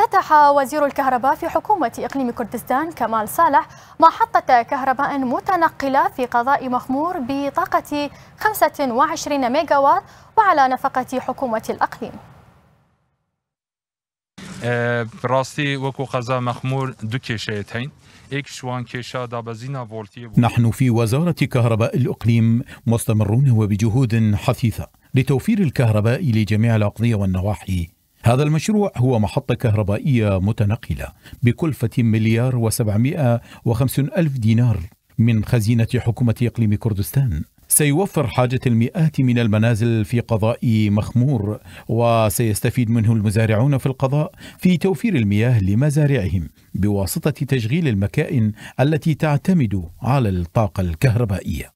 افتتح وزير الكهرباء في حكومة إقليم كردستان كمال صالح محطة كهرباء متنقلة في قضاء مخمور بطاقة 25 ميجاوات وعلى نفقة حكومة الأقليم أه، نحن في وزارة كهرباء الأقليم مستمرون وبجهود حثيثة لتوفير الكهرباء لجميع الأقضية والنواحي هذا المشروع هو محطة كهربائية متنقلة بكلفة مليار وسبعمائة وخمسون ألف دينار من خزينة حكومة إقليم كردستان سيوفر حاجة المئات من المنازل في قضاء مخمور وسيستفيد منه المزارعون في القضاء في توفير المياه لمزارعهم بواسطة تشغيل المكائن التي تعتمد على الطاقة الكهربائية